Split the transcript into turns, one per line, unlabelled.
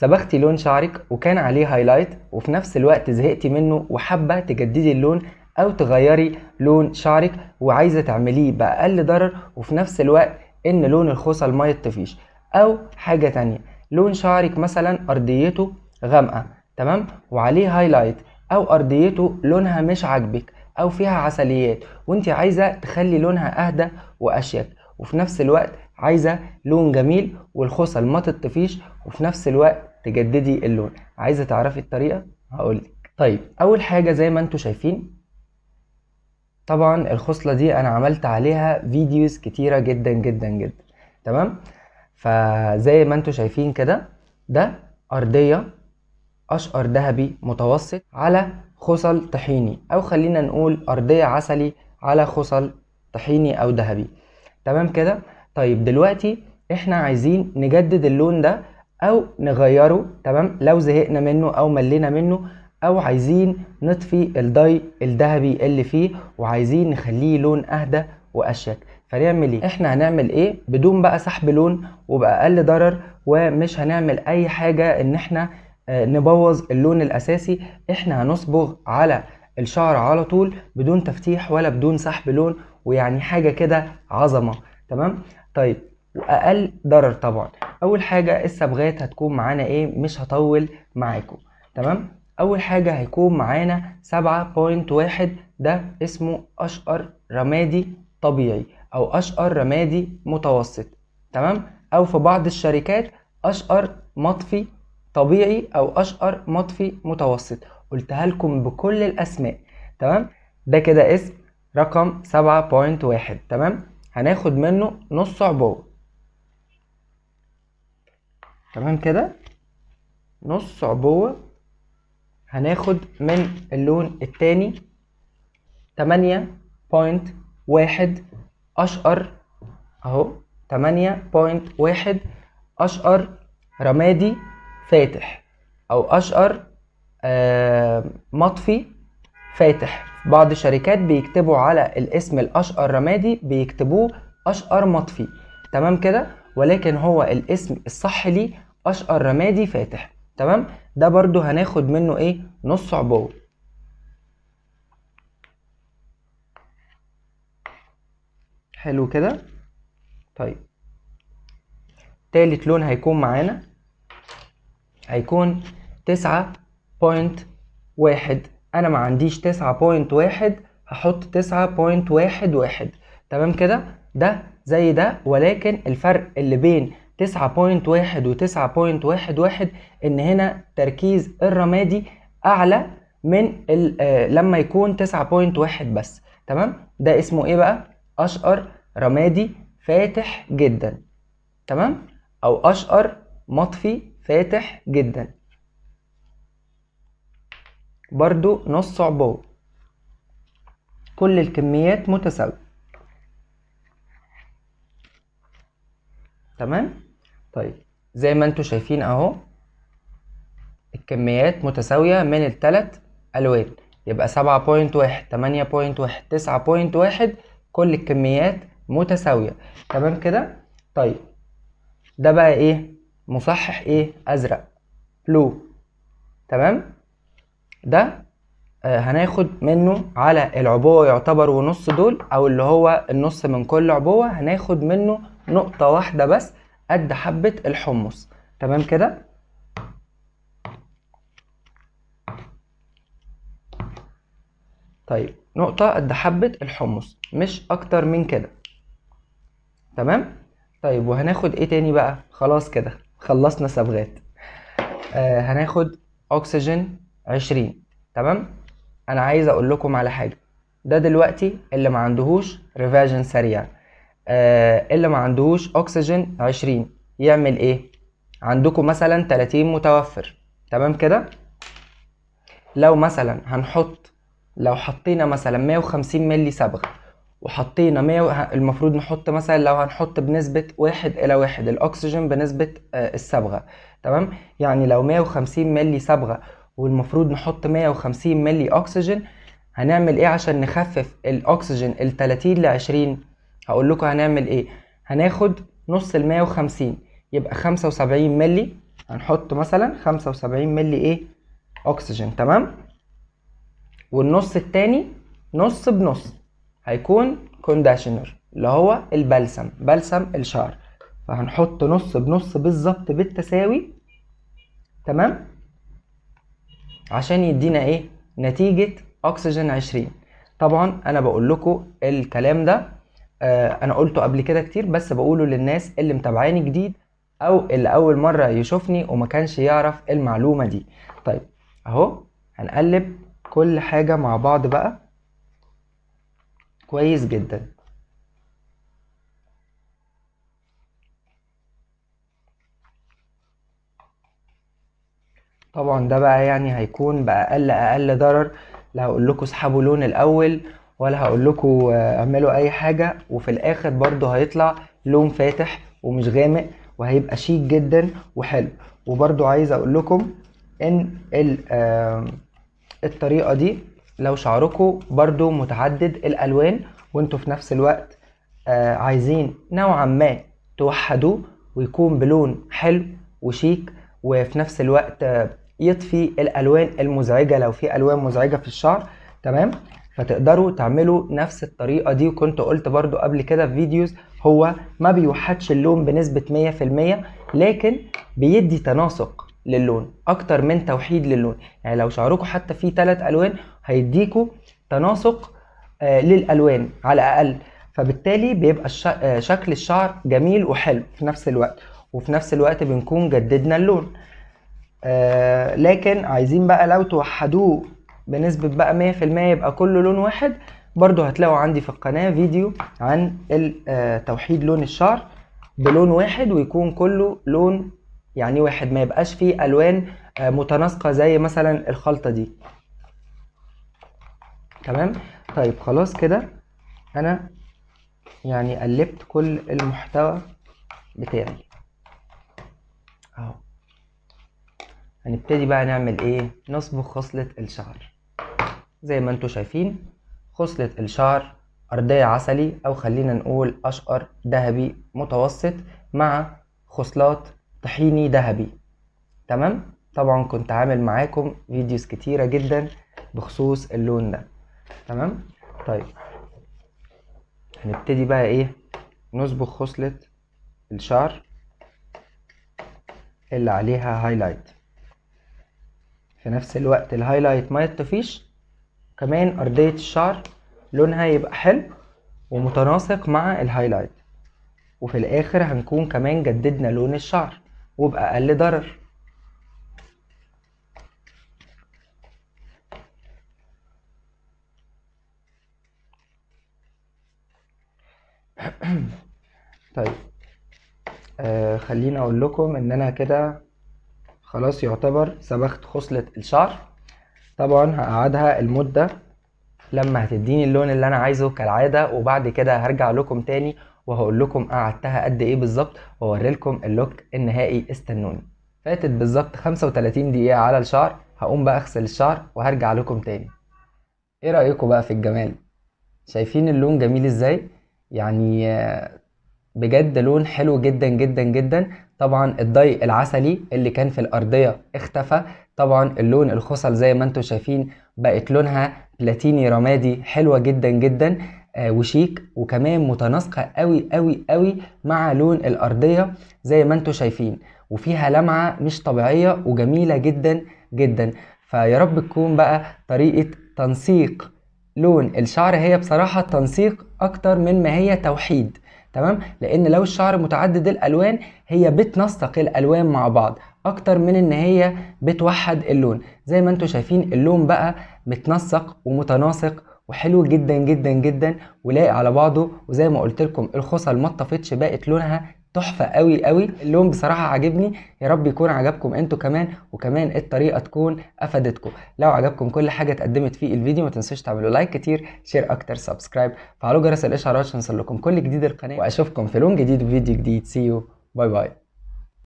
صبغتي لون شعرك وكان عليه هايلايت وفي نفس الوقت زهقتي منه وحابه تجددي اللون او تغيري لون شعرك وعايزه تعمليه باقل ضرر وفي نفس الوقت ان لون الخصل ما يطفيش او حاجه تانية لون شعرك مثلا ارضيته غامقه تمام وعليه هايلايت او ارضيته لونها مش عاجبك او فيها عسليات وانت عايزه تخلي لونها اهدى واشيك وفي نفس الوقت عايزه لون جميل والخصل ما تطفيش وفي نفس الوقت تجددي اللون عايزه تعرفي الطريقه هقولك طيب اول حاجه زي ما انتم شايفين طبعا الخصله دي انا عملت عليها فيديوز كتيره جدا جدا جدا تمام فزي ما انتم شايفين كده ده ارضيه اشقر ذهبي متوسط على خصل طحيني او خلينا نقول ارضيه عسلي على خصل طحيني او ذهبي تمام كده طيب دلوقتي احنا عايزين نجدد اللون ده او نغيره تمام لو زهقنا منه او ملينا منه او عايزين نطفي الداي الذهبي اللي فيه وعايزين نخليه لون اهدى واشيك فنعمل ايه احنا هنعمل ايه بدون بقى سحب لون وباقل ضرر ومش هنعمل اي حاجه ان احنا آه، نبوظ اللون الاساسي احنا هنصبغ على الشعر على طول بدون تفتيح ولا بدون سحب لون ويعني حاجه كده عظمه تمام طيب واقل ضرر طبعا اول حاجه الصبغات هتكون معانا ايه مش هطول معاكم تمام اول حاجه هيكون معانا 7.1 ده اسمه اشقر رمادي طبيعي او اشقر رمادي متوسط تمام او في بعض الشركات اشقر مطفي طبيعي او اشقر مطفي متوسط قلتها لكم بكل الاسماء تمام ده كده اسم رقم 7.1 تمام هناخد منه نص عبوه تمام كده نص عبوة هناخد من اللون التاني تمانية بوينت واحد أشقر أهو تمانية بوينت واحد أشقر رمادي فاتح أو أشقر آه مطفي فاتح بعض الشركات بيكتبوا على الاسم الأشقر رمادي بيكتبوه أشقر مطفي تمام كده ولكن هو الاسم الصح ليه اشقر رمادي فاتح تمام ده برضو هناخد منه ايه نص عبوه حلو كده طيب تالت لون هيكون معانا هيكون تسعة بوينت واحد انا ما عنديش تسعة بوينت واحد هحط تسعة بوينت واحد واحد تمام كده ده زي ده ولكن الفرق اللي بين 9.1 و 9.11 ان هنا تركيز الرمادي اعلى من آه، لما يكون 9.1 بس تمام ده اسمه ايه بقى اشقر رمادي فاتح جدا تمام او اشقر مطفي فاتح جدا برضو نص عبوة كل الكميات متساوية تمام طيب زي ما انتم شايفين اهو الكميات متساوية من التلات ألوان يبقى سبعة بوينت واحد تمانية بوينت واحد تسعة بوينت واحد كل الكميات متساوية تمام كده طيب ده بقى ايه مصحح ايه ازرق بلو تمام ده آه، هناخد منه على العبوة يعتبر ونص دول او اللي هو النص من كل عبوة هناخد منه نقطة واحدة بس قد حبة الحمص تمام كده طيب نقطة قد حبة الحمص مش أكتر من كده تمام طيب وهناخد إيه تاني بقى خلاص كده خلصنا صبغات آه هناخد أكسجين عشرين تمام أنا عايز أقول لكم على حاجة ده دلوقتي اللي ما عندهوش ريفاجن سريع آه، اللي ما عندوش اكسجين 20 يعمل ايه عندكم مثلا 30 متوفر تمام كده لو مثلا هنحط لو حطينا مثلا 150 ملي صبغه وحطينا 100 المفروض نحط مثلا لو هنحط بنسبة واحد إلى واحد الأكسجين بنسبة آه، الصبغة تمام يعني لو 150 ملي صبغة والمفروض نحط 150 ملي أكسجين هنعمل إيه عشان نخفف الأكسجين ال 30 ل 20 هقول لكم هنعمل ايه هناخد نص ال 150 يبقى 75 مللي هنحط مثلا 75 مللي ايه اكسجين تمام والنص التاني نص بنص هيكون كونديشنر اللي هو البلسم بلسم الشعر فهنحط نص بنص بالظبط بالتساوي تمام عشان يدينا ايه نتيجة اكسجين 20 طبعا انا بقول لكم الكلام ده آه، انا قلته قبل كده كتير بس بقوله للناس اللي متابعاني جديد او اللي اول مره يشوفني وما كانش يعرف المعلومه دي طيب اهو هنقلب كل حاجه مع بعض بقى كويس جدا طبعا ده بقى يعني هيكون باقل اقل ضرر لو اقول لكم اسحبوا لون الاول ولا هقول لكم آه، اعملوا اي حاجه وفي الاخر برده هيطلع لون فاتح ومش غامق وهيبقى شيك جدا وحلو وبرده عايز اقول لكم ان الطريقه دي لو شعركم برده متعدد الالوان وانتوا في نفس الوقت آه، عايزين نوعا ما توحدوه ويكون بلون حلو وشيك وفي نفس الوقت آه، يطفي الالوان المزعجه لو في الوان مزعجه في الشعر تمام فتقدروا تعملوا نفس الطريقه دي وكنت قلت برضو قبل كده في فيديوز هو ما بيوحدش اللون بنسبه 100% لكن بيدي تناسق للون اكتر من توحيد للون يعني لو شعركم حتى فيه ثلاث الوان هيديكوا تناسق آه، للالوان على الاقل فبالتالي بيبقى الش... آه، شكل الشعر جميل وحلو في نفس الوقت وفي نفس الوقت بنكون جددنا اللون آه، لكن عايزين بقى لو توحدوه بنسبة بقى 100% يبقى كله لون واحد برضو هتلاقوا عندي في القناة فيديو عن آه، توحيد لون الشعر بلون واحد ويكون كله لون يعني واحد ما يبقاش فيه ألوان آه، متناسقة زي مثلا الخلطة دي تمام طيب خلاص كده أنا يعني قلبت كل المحتوى بتاعي اهو هنبتدي بقى نعمل ايه نصبغ خصلة الشعر زي ما انتوا شايفين خصلة الشعر أرضية عسلي أو خلينا نقول أشقر ذهبي متوسط مع خصلات طحيني ذهبي تمام طبعا كنت عامل معاكم فيديوز كتيرة جدا بخصوص اللون ده تمام طيب هنبتدي بقى ايه نصبغ خصلة الشعر اللي عليها هايلايت في نفس الوقت الهايلايت ما يطفيش كمان أرضية الشعر لونها يبقى حلو ومتناسق مع الهايلايت وفي الآخر هنكون كمان جددنا لون الشعر وبأقل ضرر طيب آه خليني اقول لكم ان انا كده خلاص يعتبر سبخت خصلة الشعر طبعا هقعدها المدة لما هتديني اللون اللي انا عايزه كالعادة وبعد كده هرجع لكم تاني وهقول لكم قعدتها قد ايه بالظبط واوري لكم اللوك النهائي استنوني فاتت بالظبط 35 دقيقة على الشعر هقوم بقى اغسل الشعر وهرجع لكم تاني ايه رأيكم بقى في الجمال شايفين اللون جميل ازاي يعني آه، بجد لون حلو جدا جدا جدا طبعا الضي العسلي اللي كان في الأرضية اختفى طبعا اللون الخصل زي ما انتم شايفين بقت لونها بلاتيني رمادي حلوة جدا جدا آه، وشيك وكمان متناسقة قوي قوي قوي مع لون الأرضية زي ما انتم شايفين وفيها لمعة مش طبيعية وجميلة جدا جدا فيا رب تكون بقى طريقة تنسيق لون الشعر هي بصراحة تنسيق أكتر من ما هي توحيد تمام لان لو الشعر متعدد الالوان هي بتنسق الالوان مع بعض اكتر من ان هي بتوحد اللون زي ما انتم شايفين اللون بقى متنسق ومتناسق وحلو جدا جدا جدا ولايق على بعضه وزي ما قلت لكم الخصل ما اتطفتش بقت لونها تحفه قوي قوي اللون بصراحه عاجبني يا رب يكون عجبكم انتوا كمان وكمان الطريقه تكون افادتكم لو عجبكم كل حاجه اتقدمت في الفيديو ما تنسوش تعملوا لايك كتير شير اكتر سبسكرايب فعلوا جرس الاشعارات عشان يوصل لكم كل جديد القناه واشوفكم في لون جديد وفيديو جديد سي يو باي باي